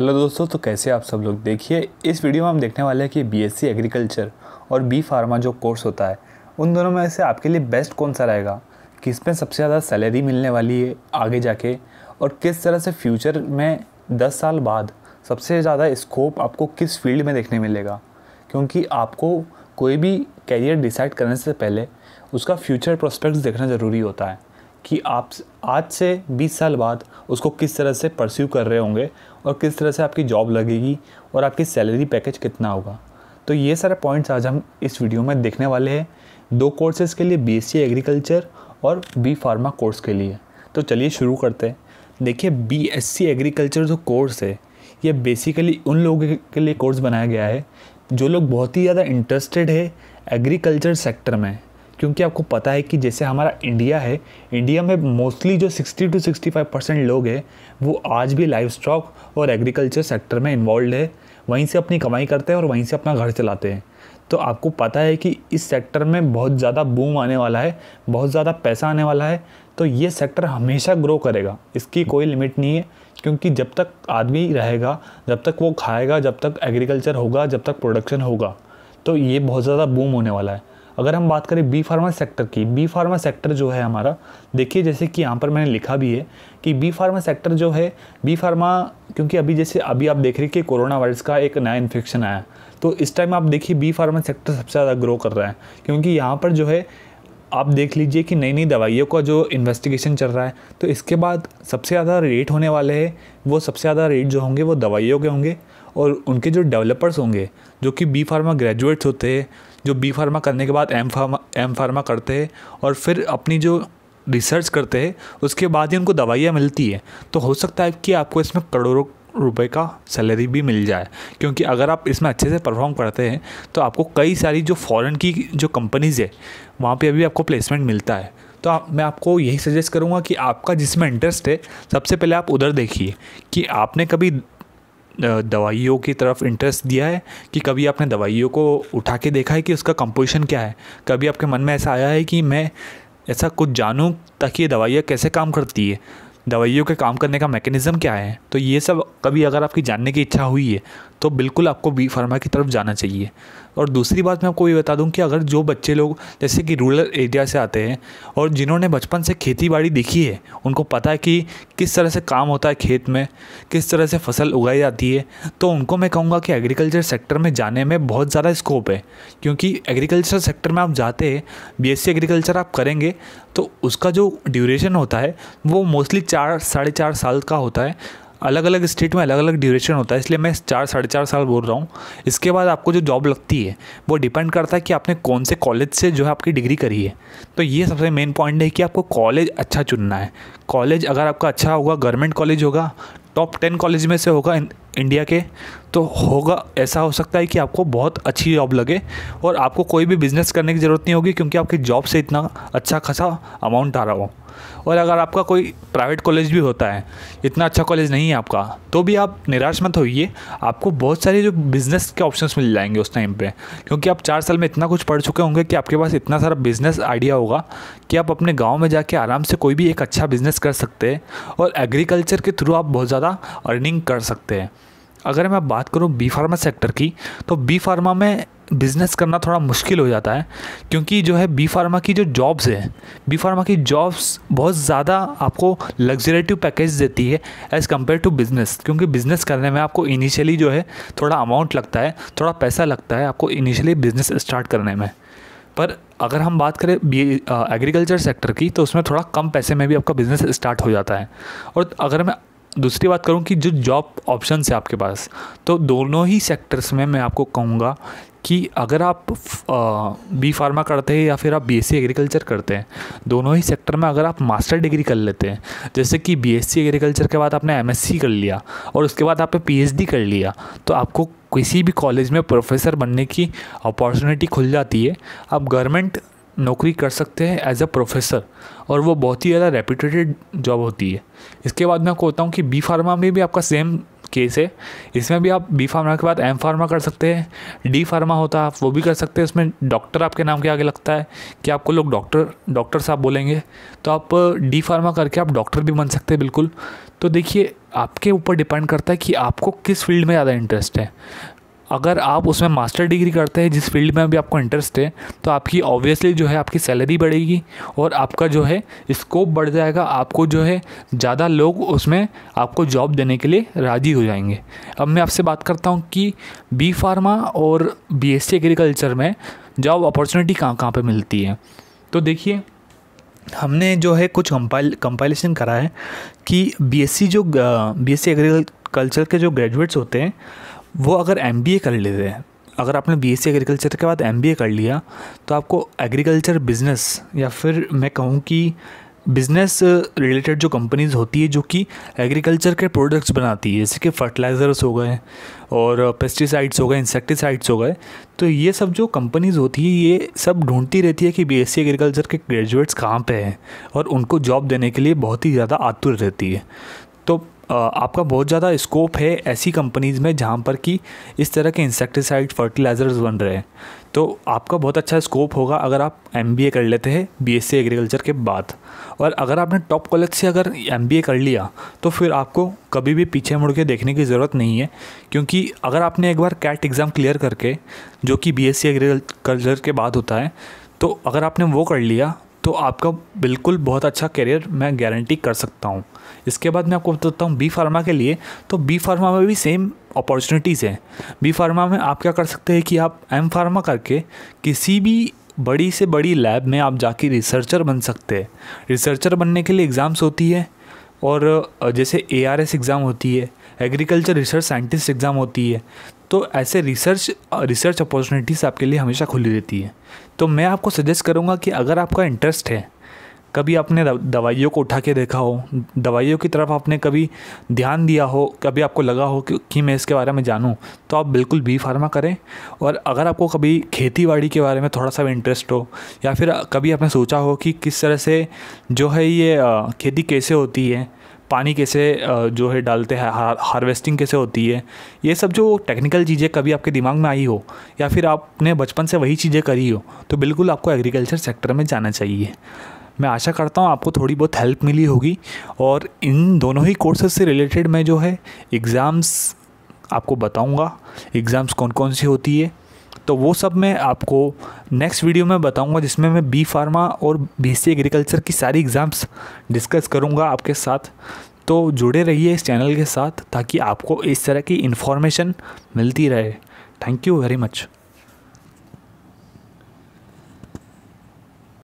hello दोस्तों तो कैसे आप सब लोग देखिए इस वीडियो में हम देखने वाले हैं कि बीएससी एग्रीकल्चर और बी फार्मा जो कोर्स होता है उन दोनों में से आपके लिए बेस्ट कौन सा रहेगा किस में सबसे ज़्यादा सैलरी मिलने वाली है आगे जाके और किस तरह से फ्यूचर में दस साल बाद सबसे ज़्यादा स्कोप आपको किस फील्ड में देखने मिलेगा क्योंकि आपको कोई भी कैरियर डिसाइड करने से पहले उसका फ्यूचर प्रोस्पेक्ट्स देखना ज़रूरी होता है कि आप आज से 20 साल बाद उसको किस तरह से परस्यू कर रहे होंगे और किस तरह से आपकी जॉब लगेगी और आपकी सैलरी पैकेज कितना होगा तो ये सारे पॉइंट्स आज हम इस वीडियो में देखने वाले हैं दो कोर्सेज़ के लिए बी एग्रीकल्चर और बी फार्मा कोर्स के लिए तो चलिए शुरू करते हैं देखिए बी एग्रीकल्चर जो कोर्स है ये बेसिकली उन लोगों के लिए कोर्स बनाया गया है जो लोग बहुत ही ज़्यादा इंटरेस्टेड है एग्रीकल्चर सेक्टर में क्योंकि आपको पता है कि जैसे हमारा इंडिया है इंडिया में मोस्टली जो 60 टू 65 परसेंट लोग हैं वो आज भी लाइफ स्टॉक और एग्रीकल्चर सेक्टर में इन्वॉल्व है वहीं से अपनी कमाई करते हैं और वहीं से अपना घर चलाते हैं तो आपको पता है कि इस सेक्टर में बहुत ज़्यादा बूम आने वाला है बहुत ज़्यादा पैसा आने वाला है तो ये सेक्टर हमेशा ग्रो करेगा इसकी कोई लिमिट नहीं है क्योंकि जब तक आदमी रहेगा जब तक वो खाएगा जब तक एग्रीकल्चर होगा जब तक प्रोडक्शन होगा तो ये बहुत ज़्यादा बूम होने वाला है अगर हम बात करें बी फार्मा सेक्टर की बी फार्मा सेक्टर जो है हमारा देखिए जैसे कि यहाँ पर मैंने लिखा भी है कि बी फार्मा सेक्टर जो है बी फार्मा क्योंकि अभी जैसे अभी आप देख रहे हैं कि कोरोना वायरस का एक नया इन्फेक्शन आया तो इस टाइम आप देखिए बी फार्मा सेक्टर सबसे ज़्यादा ग्रो कर रहा है क्योंकि यहाँ पर जो है आप देख लीजिए कि नई नई दवाइयों का जो इन्वेस्टिगेशन चल रहा है तो इसके बाद सबसे ज़्यादा रेट होने वाले हैं वो सबसे ज़्यादा रेट जो होंगे वो दवाइयों के होंगे और उनके जो डेवलपर्स होंगे जो कि बी फार्मा ग्रेजुएट्स होते हैं जो बी फार्मा करने के बाद एम फार्मा एम फार्मा करते हैं और फिर अपनी जो रिसर्च करते हैं उसके बाद ही उनको दवाइयाँ मिलती है तो हो सकता है कि आपको इसमें करोड़ों रुपए का सैलरी भी मिल जाए क्योंकि अगर आप इसमें अच्छे से परफॉर्म करते हैं तो आपको कई सारी जो फॉरेन की जो कंपनीज़ है वहाँ पे अभी आपको प्लेसमेंट मिलता है तो आप मैं आपको यही सजेस्ट करूँगा कि आपका जिसमें इंटरेस्ट है सबसे पहले आप उधर देखिए कि आपने कभी दवाइयों की तरफ इंटरेस्ट दिया है कि कभी आपने दवाइयों को उठा के देखा है कि उसका कंपोजिशन क्या है कभी आपके मन में ऐसा आया है कि मैं ऐसा कुछ जानूँ ताकि ये दवाइयाँ कैसे काम करती है दवाइयों के काम करने का मैकेनिज़्म क्या है तो ये सब कभी अगर आपकी जानने की इच्छा हुई है तो बिल्कुल आपको बी फार्मा की तरफ जाना चाहिए और दूसरी बात मैं आपको ये बता दूं कि अगर जो बच्चे लोग जैसे कि रूरल एरिया से आते हैं और जिन्होंने बचपन से खेती बाड़ी देखी है उनको पता है कि किस तरह से काम होता है खेत में किस तरह से फसल उगाई जाती है तो उनको मैं कहूँगा कि एग्रीकल्चर सेक्टर में जाने में बहुत ज़्यादा स्कोप है क्योंकि एग्रीकल्चर सेक्टर में आप जाते हैं बी एग्रीकल्चर आप करेंगे तो उसका जो ड्यूरेशन होता है वो मोस्टली चार साढ़े चार साल का होता है अलग अलग स्टेट में अलग अलग ड्यूरेशन होता है इसलिए मैं चार साढ़े चार साल बोल रहा हूँ इसके बाद आपको जो जॉब लगती है वो डिपेंड करता है कि आपने कौन से कॉलेज से जो है आपकी डिग्री करी है तो ये सबसे मेन पॉइंट है कि आपको कॉलेज अच्छा चुनना है कॉलेज अगर आपका अच्छा होगा गवर्नमेंट कॉलेज होगा टॉप टेन कॉलेज में से होगा इंडिया के तो होगा ऐसा हो सकता है कि आपको बहुत अच्छी जॉब लगे और आपको कोई भी बिज़नेस करने की ज़रूरत नहीं होगी क्योंकि आपकी जॉब से इतना अच्छा खासा अमाउंट आ रहा हो और अगर आपका कोई प्राइवेट कॉलेज भी होता है इतना अच्छा कॉलेज नहीं है आपका तो भी आप निराश मत होइए आपको बहुत सारे जो बिज़नेस के ऑप्शंस मिल जाएंगे उस टाइम पे क्योंकि आप चार साल में इतना कुछ पढ़ चुके होंगे कि आपके पास इतना सारा बिज़नेस आइडिया होगा कि आप अपने गाँव में जाके आराम से कोई भी एक अच्छा बिज़नेस कर सकते हैं और एग्रीकल्चर के थ्रू आप बहुत ज़्यादा अर्निंग कर सकते हैं अगर मैं बात करूँ बी फार्मा सेक्टर की तो बी फार्मा में बिज़नेस करना थोड़ा मुश्किल हो जाता है क्योंकि जो है बी फार्मा की जो जॉब्स है बी फार्मा की जॉब्स बहुत ज़्यादा आपको लग्जरेटिव पैकेज देती है एज़ कम्पेयर टू बिज़नेस क्योंकि बिज़नेस करने में आपको इनिशियली जो है थोड़ा अमाउंट लगता है थोड़ा पैसा लगता है आपको इनिशियली बिज़नेस स्टार्ट करने में पर अगर हम बात करें बी एग्रीकल्चर सेक्टर की तो उसमें थोड़ा कम पैसे में भी आपका बिज़नेस स्टार्ट हो जाता है और अगर मैं दूसरी बात करूँ कि जो जॉब ऑप्शन है आपके पास तो दोनों ही सेक्टर्स में मैं आपको कहूँगा कि अगर आप बी फार्मा करते हैं या फिर आप बीएससी एग्रीकल्चर करते हैं दोनों ही सेक्टर में अगर आप मास्टर डिग्री कर लेते हैं जैसे कि बीएससी एग्रीकल्चर के बाद आपने एमएससी कर लिया और उसके बाद आपने पीएचडी कर लिया तो आपको किसी भी कॉलेज में प्रोफेसर बनने की अपॉर्चुनिटी खुल जाती है आप गवर्नमेंट नौकरी कर सकते हैं एज अ प्रोफेसर और वो बहुत ही ज़्यादा रेपूटेटेड जॉब होती है इसके बाद मैं आपको हूँ कि बी फार्मा में भी आपका सेम केस है इसमें भी आप बी फार्मा के बाद एम फार्मा कर सकते हैं डी फार्मा होता है आप वो भी कर सकते हैं इसमें डॉक्टर आपके नाम के आगे लगता है कि आपको लोग डॉक्टर डॉक्टर साहब बोलेंगे तो आप डी फार्मा करके आप डॉक्टर भी बन सकते हैं बिल्कुल तो देखिए आपके ऊपर डिपेंड करता है कि आपको किस फील्ड में ज़्यादा इंटरेस्ट है अगर आप उसमें मास्टर डिग्री करते हैं जिस फील्ड में भी आपको इंटरेस्ट है तो आपकी ऑब्वियसली जो है आपकी सैलरी बढ़ेगी और आपका जो है स्कोप बढ़ जाएगा आपको जो है ज़्यादा लोग उसमें आपको जॉब देने के लिए राज़ी हो जाएंगे अब मैं आपसे बात करता हूँ कि बी फार्मा और बी एस एग्रीकल्चर में जॉब अपॉर्चुनिटी कहाँ कहाँ पर मिलती है तो देखिए हमने जो है कुछ कंपाइल कंपाइलेशन करा है कि सी जो बीएससी एग्रीकल्चर के जो ग्रेजुएट्स होते हैं वो अगर एम कर लेते हैं अगर आपने बी एस एग्रीकल्चर के बाद एम कर लिया तो आपको एग्रीकल्चर बिज़नेस या फिर मैं कहूँ कि बिज़नेस रिलेटेड जो कंपनीज़ होती है जो कि एग्रीकल्चर के प्रोडक्ट्स बनाती है जैसे कि फर्टिलाइज़र्स हो गए और पेस्टिसाइड्स हो गए इंसेक्टिसाइड्स हो गए तो ये सब जो कंपनीज़ होती है ये सब ढूंढती रहती है कि बीएससी एग्रीकल्चर के ग्रेजुएट्स कहाँ पे हैं और उनको जॉब देने के लिए बहुत ही ज़्यादा आतुर रहती है तो आपका बहुत ज़्यादा स्कोप है ऐसी कंपनीज़ में जहाँ पर कि इस तरह के इंसेक्टिसाइड फर्टिलाइज़र्स बन रहे हैं तो आपका बहुत अच्छा स्कोप होगा अगर आप एम कर लेते हैं बी एस एग्रीकल्चर के बाद और अगर आपने टॉप कॉलेज से अगर एम कर लिया तो फिर आपको कभी भी पीछे मुड़ के देखने की ज़रूरत नहीं है क्योंकि अगर आपने एक बार कैट एग्ज़ाम क्लियर करके जो कि बी एस एग्रीकल्चर के बाद होता है तो अगर आपने वो कर लिया तो आपका बिल्कुल बहुत अच्छा करियर मैं गारंटी कर सकता हूँ इसके बाद मैं आपको बताता हूँ बी फार्मा के लिए तो बी फार्मा में भी सेम अपॉर्चुनिटीज़ हैं बी फार्मा में आप क्या कर सकते हैं कि आप एम फार्मा करके किसी भी बड़ी से बड़ी लैब में आप जाके रिसर्चर बन सकते हैं रिसर्चर बनने के लिए एग्ज़ाम्स होती है और जैसे ए एग्ज़ाम होती है एग्रीकल्चर रिसर्च साइंटिस्ट एग्ज़ाम होती है तो ऐसे रिसर्च रिसर्च अपॉर्चुनिटीज़ आपके लिए हमेशा खुली रहती है तो मैं आपको सजेस्ट करूँगा कि अगर आपका इंटरेस्ट है कभी आपने दवाइयों को उठा के देखा हो दवाइयों की तरफ आपने कभी ध्यान दिया हो कभी आपको लगा हो कि, कि मैं इसके बारे में जानूं तो आप बिल्कुल बी फार्मा करें और अगर आपको कभी खेती बाड़ी के बारे में थोड़ा सा भी इंटरेस्ट हो या फिर कभी आपने सोचा हो कि किस तरह से जो है ये खेती कैसे होती है पानी कैसे जो है डालते हैं हार, हार्वेस्टिंग कैसे होती है ये सब जो टेक्निकल चीज़ें कभी आपके दिमाग में आई हो या फिर आपने बचपन से वही चीज़ें करी हो तो बिल्कुल आपको एग्रीकल्चर सेक्टर में जाना चाहिए मैं आशा करता हूँ आपको थोड़ी बहुत हेल्प मिली होगी और इन दोनों ही कोर्सेज से रिलेटेड मैं जो है एग्ज़ाम्स आपको बताऊँगा एग्ज़ाम्स कौन कौन सी होती है तो वो सब मैं आपको नेक्स्ट वीडियो में बताऊंगा जिसमें मैं बी फार्मा और बी सी एग्रीकल्चर की सारी एग्ज़ाम्स डिस्कस करूंगा आपके साथ तो जुड़े रहिए इस चैनल के साथ ताकि आपको इस तरह की इन्फॉर्मेशन मिलती रहे थैंक यू वेरी मच